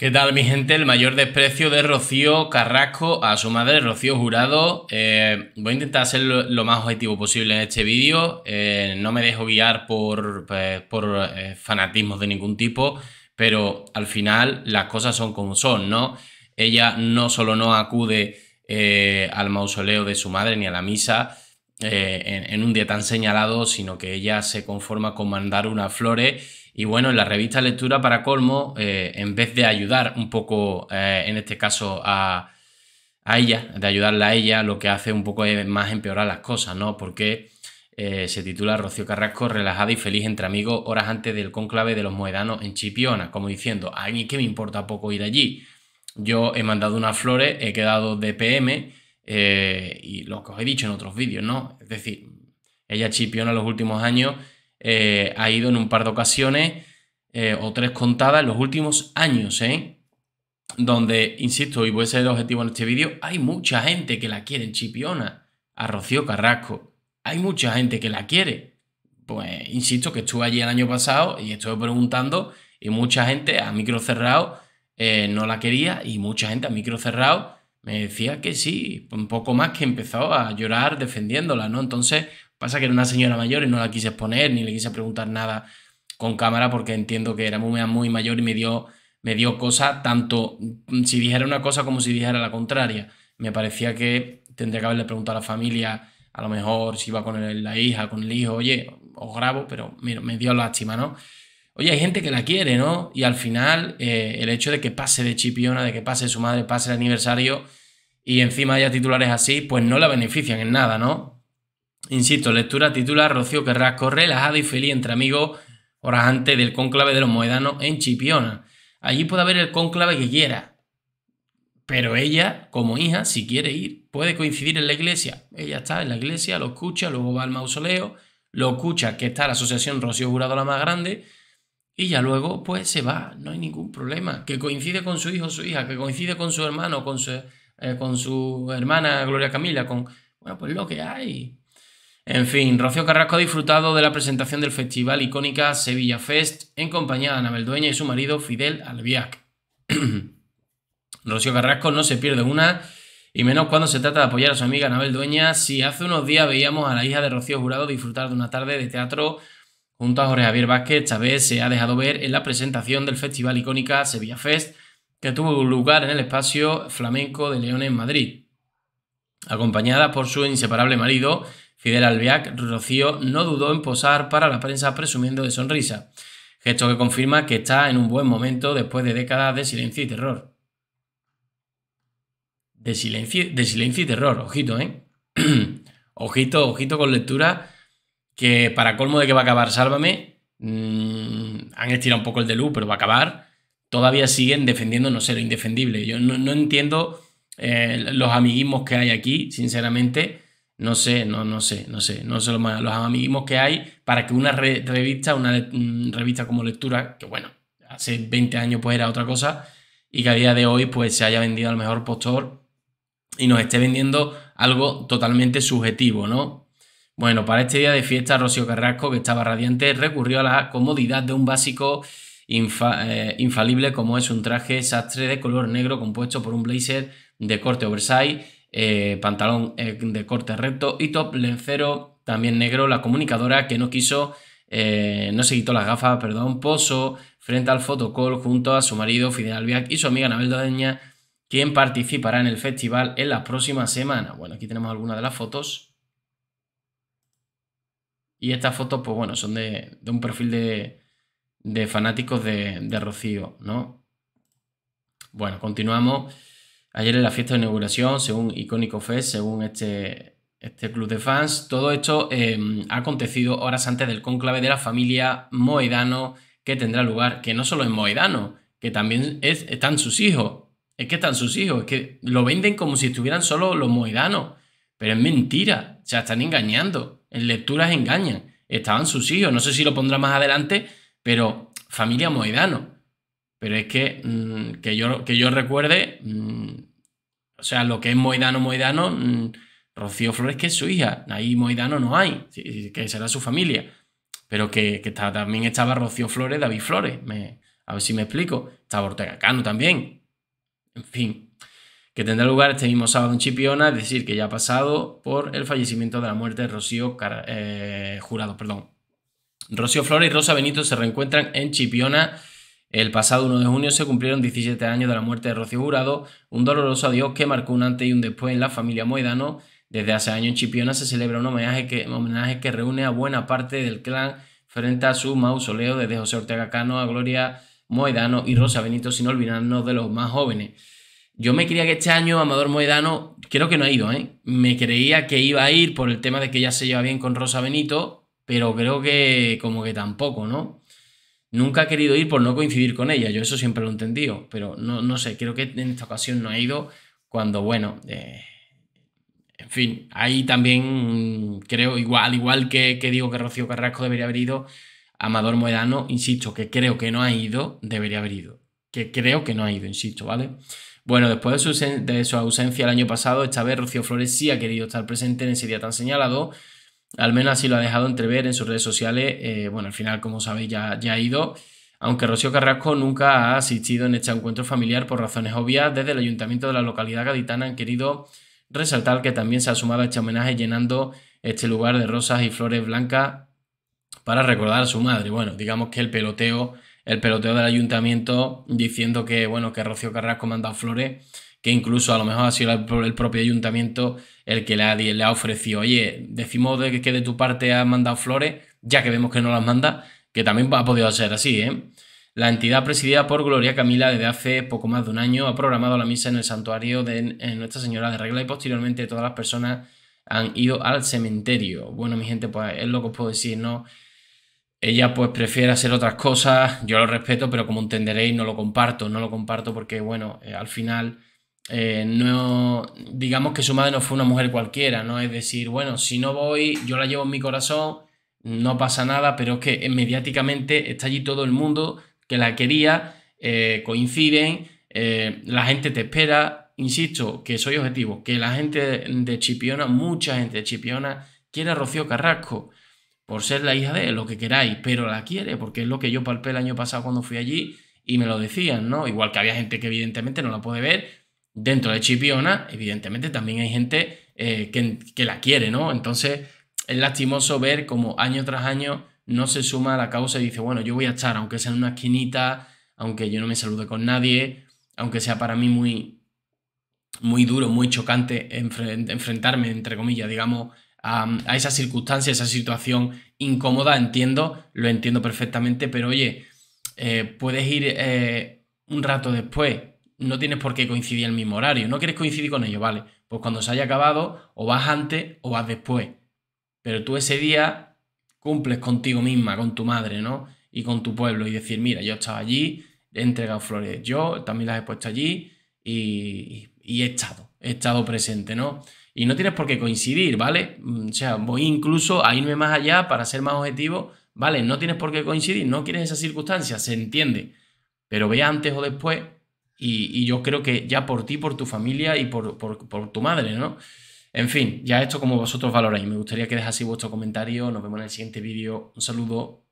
¿Qué tal, mi gente? El mayor desprecio de Rocío Carrasco a su madre, Rocío Jurado. Eh, voy a intentar ser lo, más objetivo posible en este vídeo. Eh, no me dejo guiar por, pues, eh, fanatismos de ningún tipo, pero al final las cosas son como son, ¿no? Ella no solo no acude al mausoleo de su madre ni a la misa en, en un día tan señalado, sino que ella se conforma con mandar unas flores y bueno, en la revista Lectura para Colmo, eh, en vez de ayudar un poco, eh, en este caso, a, ella, de ayudarla a ella, lo que hace un poco es más empeorar las cosas, ¿no? Porque eh, se titula Rocío Carrasco, relajada y feliz entre amigos, horas antes del conclave de los moedanos en Chipiona, como diciendo, a mí que me importa poco ir allí. Yo he mandado unas flores, he quedado de PM, y lo que os he dicho en otros vídeos, ¿no? Es decir, ella chipiona los últimos años eh, ha ido en un par de ocasiones eh, o tres contadas en los últimos años, ¿eh? Donde, insisto, y voy a ser el objetivo en este vídeo, hay mucha gente que la quiere en Chipiona, a Rocío Carrasco. Hay mucha gente que la quiere. Pues, insisto, que estuve allí el año pasado y estuve preguntando y mucha gente a micro cerrado eh, no la quería y mucha gente a micro cerrado me decía que sí, un poco más que empezó a llorar defendiéndola, ¿no? Entonces, Pasa que era una señora mayor y no la quise exponer ni le quise preguntar nada con cámara porque entiendo que era muy, muy mayor y me dio, me dio cosa tanto mm, si dijera una cosa como si dijera la contraria. Me parecía que tendría que haberle preguntado a la familia, a lo mejor si iba con la hija, con el hijo, oye, os grabo, pero me dio lástima, ¿no? Oye, hay gente que la quiere, ¿no? Y al final, eh, el hecho de que pase de Chipiona, de que pase su madre, pase el aniversario y encima haya titulares así, pues no la benefician en nada, ¿no? Insisto, lectura titular Rocío Querrás correlas, y feliz entre amigos horas antes del cónclave de los moedanos en Chipiona. Allí puede haber el cónclave que quiera, pero ella, como hija, si quiere ir, puede coincidir en la iglesia. Ella está en la iglesia, lo escucha, luego va al mausoleo, lo escucha que está la asociación Rocío Jurado la más grande, y ya luego, pues se va, no hay ningún problema. Que coincide con su hijo o su hija, que coincide con su hermano, con su, eh, con su hermana Gloria Camila, con. Bueno, pues lo que hay. En fin, Rocío Carrasco ha disfrutado de la presentación del festival icónica Sevilla Fest en compañía de Anabel Dueña y su marido Fidel Albiac. Rocío Carrasco no se pierde una, y menos cuando se trata de apoyar a su amiga Anabel Dueña. Si hace unos días veíamos a la hija de Rocío Jurado disfrutar de una tarde de teatro junto a Jorge Javier Vázquez, esta vez se ha dejado ver en la presentación del festival icónica Sevilla Fest, que tuvo lugar en el espacio flamenco de León en Madrid, acompañada por su inseparable marido, Fidel Albiac Rocío no dudó en posar para la prensa presumiendo de sonrisa, gesto que confirma que está en un buen momento después de décadas de silencio y terror. De silencio, de silencio y terror, ojito, ¿eh? ojito, ojito con lectura, que para colmo de que va a acabar Sálvame, mm, han estirado un poco el de pero va a acabar, todavía siguen defendiendo, no sé, lo indefendible. Yo no, entiendo eh, los amiguismos que hay aquí, sinceramente. No sé, no, no sé, no sé, no sé los, los que hay para que una revista, una mm, revista como lectura, que bueno, hace 20 años pues era otra cosa, y que a día de hoy pues se haya vendido al mejor postor y nos esté vendiendo algo totalmente subjetivo, ¿no? Bueno, para este día de fiesta, Rocío Carrasco, que estaba radiante, recurrió a la comodidad de un básico eh, infalible como es un traje sastre de color negro compuesto por un blazer de corte oversize eh, pantalón eh, de corte recto y top lencero también negro, la comunicadora que no quiso, eh, no se quitó las gafas, perdón, poso frente al fotocall junto a su marido Fidel Albiac y su amiga Anabel Dodeña, quien participará en el festival en la próxima semana. Bueno, aquí tenemos algunas de las fotos. Y estas fotos, pues bueno, son de, de un perfil de, de fanáticos de, de Rocío, ¿no? Bueno, continuamos. Ayer en la fiesta de inauguración, según Icónico Fest, según este, este club de fans, todo esto em, ha acontecido horas antes del conclave de la familia Moedano que tendrá lugar, que no solo es Moedano, que también es, están sus hijos. Es que están sus hijos, es que lo venden como si estuvieran solo los moedanos. Pero es mentira, se están engañando. En lecturas engañan. Estaban sus hijos, no sé si lo pondrá más adelante, pero familia moedano. Pero es que, mm, que, yo, que yo recuerde, mm, o sea, lo que es Moidano, Moidano, mm, Rocío Flores, que es su hija. Ahí Moidano no hay, que será su familia. Pero que, que también estaba Rocío Flores, David Flores. a ver si me explico. Estaba Ortega Cano también. En fin, que tendrá lugar este mismo sábado en Chipiona, es decir, que ya ha pasado por el fallecimiento de la muerte de Rocío eh, Jurado. Perdón. Rocío Flores y Rosa Benito se reencuentran en Chipiona el pasado 1 de junio se cumplieron 17 años de la muerte de Rocío Jurado, un doloroso adiós que marcó un antes y un después en la familia Moedano. Desde hace años en Chipiona se celebra un homenaje que, homenaje que reúne a buena parte del clan frente a su mausoleo, desde José Ortega Cano a Gloria Moedano y Rosa Benito, sin olvidarnos de los más jóvenes. Yo me creía que este año Amador Moedano, creo que no ha ido, ¿eh? Me creía que iba a ir por el tema de que ya se lleva bien con Rosa Benito, pero creo que como que tampoco, ¿no? Nunca ha querido ir por no coincidir con ella, yo eso siempre lo he entendido, pero no, sé, creo que en esta ocasión no ha ido cuando, bueno, eh, en fin, ahí también mm, creo, igual, igual que, que, digo que Rocío Carrasco debería haber ido, Amador Moedano, insisto, que creo que no ha ido, debería haber ido. Que creo que no ha ido, insisto, ¿vale? Bueno, después de de su ausencia el año pasado, esta vez Rocío Flores sí ha querido estar presente en ese día tan señalado, al menos así lo ha dejado entrever en sus redes sociales. Eh, bueno, al final, como sabéis, ya, ya ha ido. Aunque Rocío Carrasco nunca ha asistido en este encuentro familiar por razones obvias, desde el ayuntamiento de la localidad gaditana han querido resaltar que también se ha sumado a este homenaje llenando este lugar de rosas y flores blancas para recordar a su madre. Bueno, digamos que el peloteo el peloteo del ayuntamiento diciendo que, bueno, que Rocío Carrasco mandado Flores, que incluso a lo mejor ha sido el propio ayuntamiento el que le ha, le ha ofrecido, oye, decimos de que de tu parte ha mandado Flores, ya que vemos que no las manda, que también ha podido ser así, ¿eh? La entidad presidida por Gloria Camila desde hace poco más de un año ha programado la misa en el santuario de Nuestra Señora de Regla y posteriormente todas las personas han ido al cementerio. Bueno, mi gente, pues es lo que os puedo decir, ¿no? Ella pues prefiere hacer otras cosas, yo lo respeto, pero como entenderéis no lo comparto, no lo comparto porque bueno, eh, al final eh, no, digamos que su madre no fue una mujer cualquiera, ¿no? Es decir, bueno, si no voy, yo la llevo en mi corazón, no pasa nada, pero es que eh, mediáticamente está allí todo el mundo que la quería, coinciden, la gente te espera, insisto, que soy objetivo, que la gente de Chipiona, mucha gente de Chipiona, quiere a Rocío Carrasco por ser la hija de lo que queráis, pero la quiere, porque es lo que yo palpé el año pasado cuando fui allí y me lo decían, ¿no? Igual que había gente que evidentemente no la puede ver, dentro de Chipiona, evidentemente también hay gente eh, que, la quiere, ¿no? Entonces es lastimoso ver como año tras año no se suma a la causa y dice, bueno, yo voy a estar, aunque sea en una esquinita, aunque yo no me salude con nadie, aunque sea para mí muy, muy duro, muy chocante enfrentarme, entre comillas, digamos, a, esa circunstancia, a esa situación incómoda, entiendo, lo entiendo perfectamente, pero oye, eh, puedes ir eh, un rato después, no tienes por qué coincidir el mismo horario, no quieres coincidir con ello, vale, pues cuando se haya acabado, o vas antes o vas después, pero tú ese día cumples contigo misma, con tu madre, ¿no? Y con tu pueblo y decir, mira, yo estaba allí, he entregado flores, yo también las he puesto allí y, y he estado, he estado presente, ¿no? Y no tienes por qué coincidir, ¿vale? Mm, o sea, voy incluso a irme más allá para ser más objetivo, ¿vale? No tienes por qué coincidir, no quieres esa circunstancia, se entiende. Pero ve antes o después y, yo creo que ya por ti, por tu familia y por, por, tu madre, ¿no? En fin, ya esto como vosotros valoráis. Me gustaría que dejáis vuestro comentario. Nos vemos en el siguiente vídeo. Un saludo.